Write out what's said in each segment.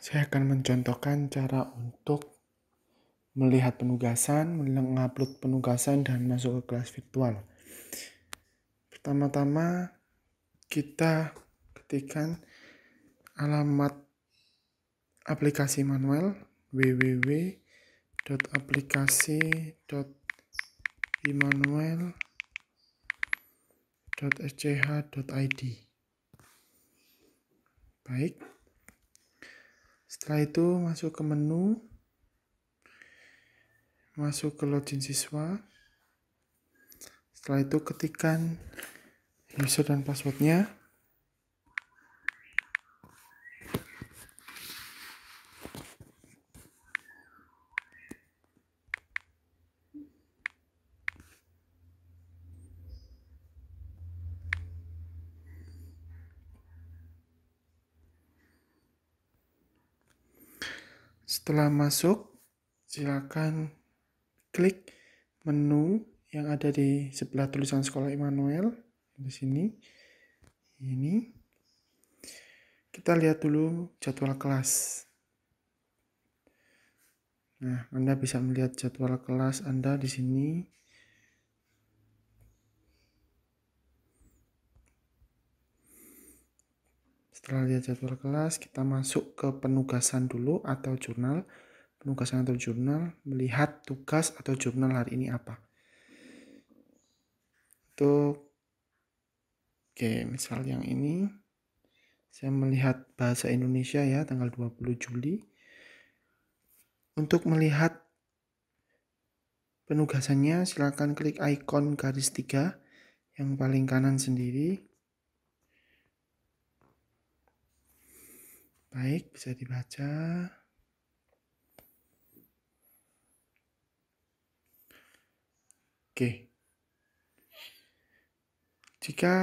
Saya akan mencontohkan cara untuk melihat penugasan, mengupload penugasan, dan masuk ke kelas virtual. Pertama-tama, kita ketikkan alamat aplikasi manual www.aplikasi.imanuel.sch.id Baik, setelah itu masuk ke menu, masuk ke login siswa. Setelah itu ketikkan user dan passwordnya. Setelah masuk, silakan klik menu yang ada di sebelah tulisan sekolah Immanuel di sini. Ini kita lihat dulu jadwal kelas. Nah, Anda bisa melihat jadwal kelas Anda di sini. Setelah lihat jadwal kelas, kita masuk ke penugasan dulu atau jurnal. Penugasan atau jurnal, melihat tugas atau jurnal hari ini apa. Untuk, oke, misal yang ini, saya melihat bahasa Indonesia ya, tanggal 20 Juli. Untuk melihat penugasannya, silakan klik ikon garis tiga yang paling kanan sendiri Baik, bisa dibaca. Oke. Jika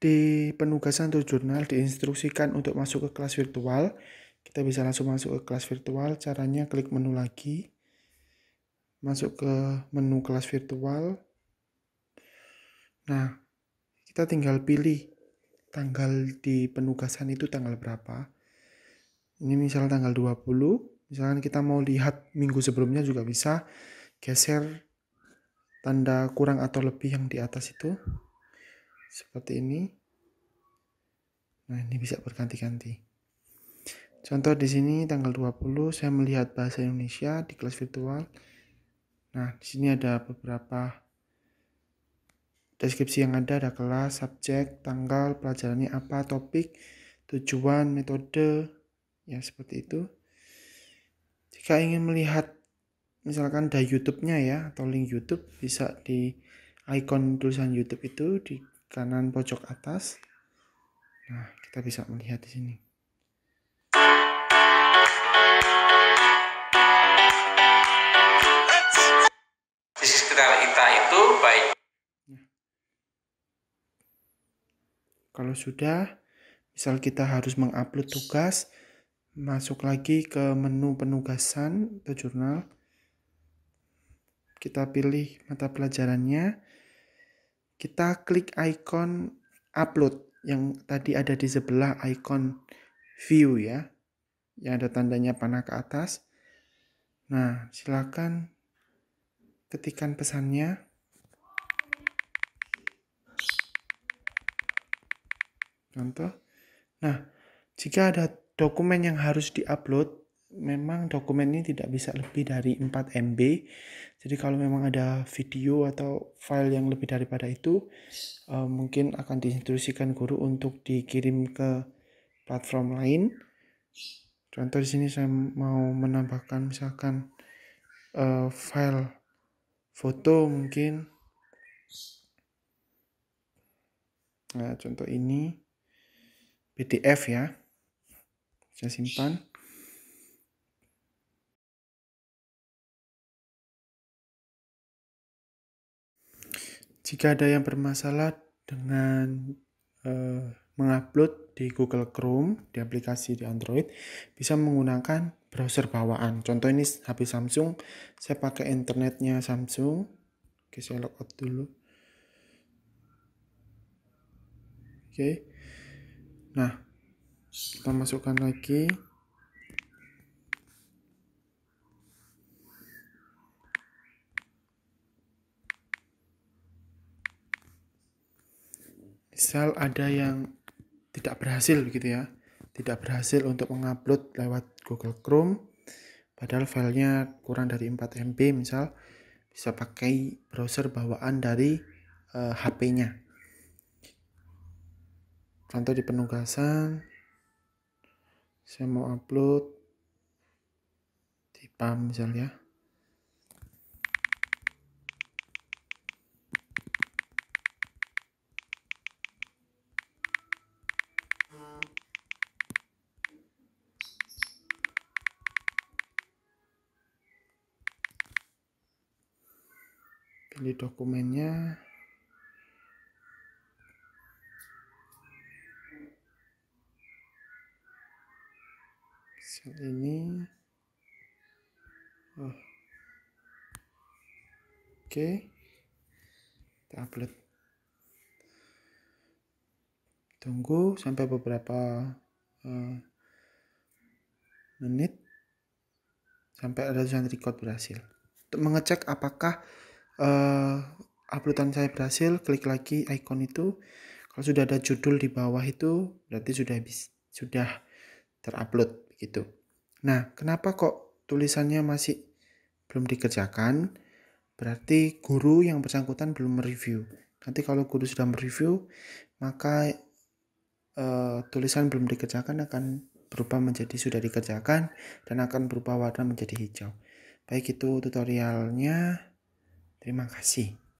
di penugasan atau jurnal diinstruksikan untuk masuk ke kelas virtual, kita bisa langsung masuk ke kelas virtual. Caranya klik menu lagi. Masuk ke menu kelas virtual. Nah, kita tinggal pilih tanggal di penugasan itu tanggal berapa ini misalnya tanggal 20 misalkan kita mau lihat minggu sebelumnya juga bisa geser tanda kurang atau lebih yang di atas itu seperti ini nah ini bisa berganti-ganti contoh di sini tanggal 20 saya melihat bahasa Indonesia di kelas virtual nah di sini ada beberapa deskripsi yang ada ada kelas, subjek, tanggal, pelajarannya apa, topik, tujuan, metode, ya seperti itu jika ingin melihat misalkan ada YouTube-nya ya atau link YouTube bisa di ikon tulisan YouTube itu di kanan pojok atas nah kita bisa melihat di sini sisi sekitar kita itu baik ya. kalau sudah misal kita harus mengupload tugas masuk lagi ke menu penugasan atau jurnal kita pilih mata pelajarannya kita klik icon upload yang tadi ada di sebelah icon view ya yang ada tandanya panah ke atas nah silakan ketikan pesannya contoh. Nah, jika ada dokumen yang harus diupload memang dokumen ini tidak bisa lebih dari 4 MB. Jadi kalau memang ada video atau file yang lebih daripada itu uh, mungkin akan diinstruksikan guru untuk dikirim ke platform lain. Contoh di sini saya mau menambahkan misalkan uh, file foto mungkin. Nah, contoh ini PDF ya. Saya simpan. Jika ada yang bermasalah dengan uh, mengupload di Google Chrome, di aplikasi di Android, bisa menggunakan browser bawaan. Contoh ini HP Samsung, saya pakai internetnya Samsung. Oke, saya logout dulu. Oke. Nah, kita masukkan lagi misal ada yang tidak berhasil begitu ya tidak berhasil untuk mengupload lewat Google Chrome padahal filenya kurang dari 4 MB misal bisa pakai browser bawaan dari uh, eh, HP-nya contoh di penugasan saya mau upload di PAM misalnya pilih dokumennya ini oh. oke okay. kita upload tunggu sampai beberapa uh, menit sampai ratusan record berhasil untuk mengecek apakah uh, uploadan saya berhasil klik lagi icon itu kalau sudah ada judul di bawah itu berarti sudah habis sudah terupload gitu. Nah, kenapa kok tulisannya masih belum dikerjakan? Berarti guru yang bersangkutan belum mereview. Nanti kalau guru sudah mereview, maka uh, tulisan belum dikerjakan akan berubah menjadi sudah dikerjakan dan akan berubah warna menjadi hijau. Baik itu tutorialnya. Terima kasih.